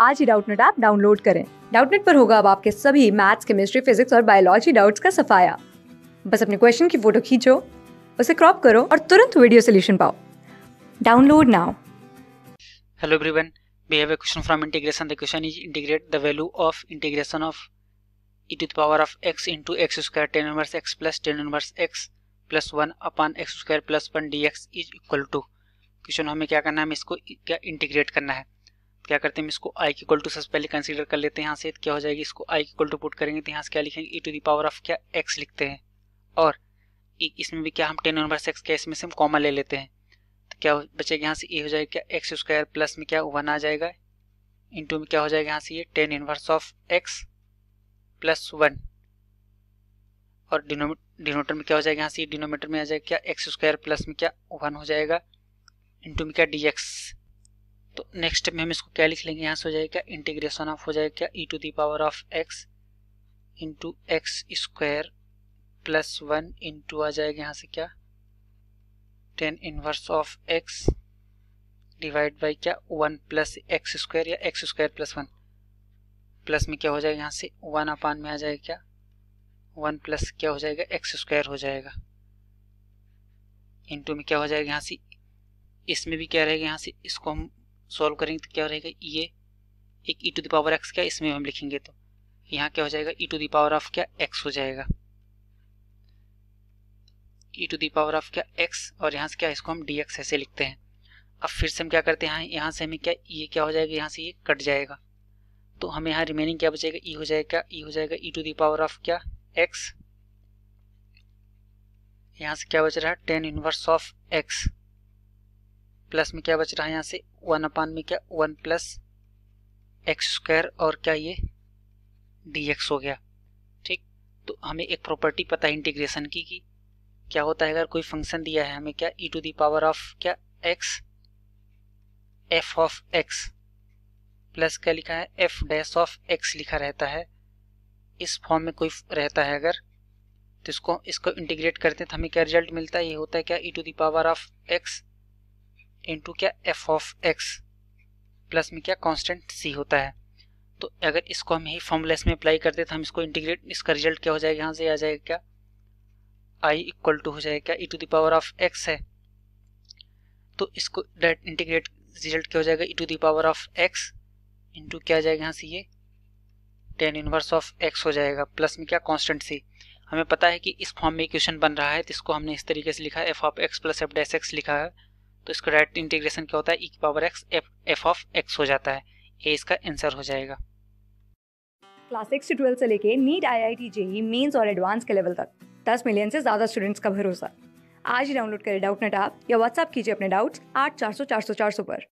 आज ही Doubtnut app download करें डाउटनेट पर होगा अब आपके सभी मैथ्स केमिस्ट्री फिजिक्स और बायोलॉजी डाउट्स का सफाया बस अपने क्वेश्चन की फोटो खींचो उसे क्रॉप करो और तुरंत वीडियो सोल्यूशन पाओ download now hello everyone we have a question from integration the question is integrate the value of integration of e to the power of x into x square tan inverse x plus tan inverse x plus 1 upon x square plus 1 dx is equal to question हमें क्या करना है हमें इसको क्या integrate करना है क्या करते हैं इसको आई इक्वल टू सबसे पहले कंसीडर कर लेते हैं यहाँ से क्या हो जाएगी इसको आई इक्वल टू पुट करेंगे तो यहाँ से क्या लिखेंगे e to the power of क्या एक्स लिखते हैं और इसमें भी क्या हम टेन इनवर्स एक्स क्या इसमें से हम कॉमन ले लेते हैं तो क्या बचेगा यहाँ से ए e हो जाएगा क्या एक्स स्क्वायर प्लस में क्या वन आ जाएगा इंटू में क्या हो जाएगा यहाँ से ये tan inverse of x plus one और डिनोमीटर में क्या हो जाएगा यहाँ से डिनोमीटर में आ जाएगा क्या एक्स स्क्वायर प्लस में क्या वन हो जाएगा इंटू में क्या डी एक्स तो नेक्स्ट में हम इसको क्या लिख लेंगे यहाँ से हो जाएगा इंटीग्रेशन ऑफ हो जाएगा क्या e to the power of x into x square plus one into आ जाएगा यहाँ से क्या tan inverse of x divide by क्या वन प्लस एक्स स्क्वायर या x square plus one plus में क्या हो जाएगा यहाँ से वन अपान में आ जाएगा क्या वन प्लस क्या हो जाएगा एक्स स्क्वायर हो जाएगा इंटू में क्या हो जाएगा यहाँ से इसमें भी क्या रहेगा यहाँ से इसको हम सॉल्व करेंगे तो क्या रहेगा ये एक ई टू दावर एक्स क्या इसमें हम लिखेंगे तो यहाँ क्या हो जाएगा ई टू दावर ऑफ क्या एक्स हो जाएगा ई टू दावर ऑफ क्या एक्स और यहाँ से क्या इसको हम डी एक्स ऐसे लिखते हैं अब फिर से हम क्या करते हैं यहाँ से हमें क्या ये क्या हो जाएगा यहाँ से ये कट जाएगा तो हमें यहाँ रिमेनिंग क्या बचेगा ई e हो जाएगा क्या ई e हो जाएगा ई टू दावर ऑफ क्या एक्स यहाँ से क्या बच रहा है tan inverse of x plus में क्या बच रहा है यहाँ से वन अपान में क्या वन प्लस एक्स स्क्वायर और क्या ये डी एक्स हो गया ठीक तो हमें एक प्रॉपर्टी पता है इंटीग्रेशन की कि क्या होता है अगर कोई फंक्शन दिया है हमें क्या ई टू दावर ऑफ क्या x F of x plus क्या लिखा है एफ डैश ऑफ एक्स लिखा रहता है इस फॉर्म में कोई रहता है अगर तो इसको इसको इंटीग्रेट करते हैं तो हमें क्या रिजल्ट मिलता है ये होता है क्या e to the power of x into क्या एफ ऑफ एक्स प्लस में क्या कांस्टेंट सी होता है तो अगर इसको हम यही फॉर्मूला इसमें अप्लाई करते तो हम इसको इंटीग्रेट इसका रिजल्ट क्या हो जाएगा यहाँ से आ जाएगा क्या आई इक्वल टू हो जाएगा क्या e to the power of x है तो इसको डायरेक्ट इंटीग्रेट रिजल्ट क्या हो जाएगा e to the power of x into क्या आ जाएगा यहाँ से ये टेन इनवर्स ऑफ एक्स हो जाएगा प्लस में क्या कॉन्स्टेंट सी हमें पता है कि इस फॉर्म में इक्वेशन बन रहा है तो इसको हमने इस तरीके से लिखा है F of x plus F dash x लिखा है तो इसका डायरेक्ट इंटीग्रेशन क्या होता है ई e की power x F of x हो जाता है ये इसका आंसर हो जाएगा क्लास सिक्स से ट्वेल्थ से लेके NEET I I T JEE Mains और एडवांस के लेवल तक दस मिलियन से ज़्यादा स्टूडेंट्स का भरोसा आज ही डाउनलोड करें डाउट नेट आप या व्हाट्सअप कीजिए अपने डाउट्स आठ चार सौ चार सौ चार सौ पर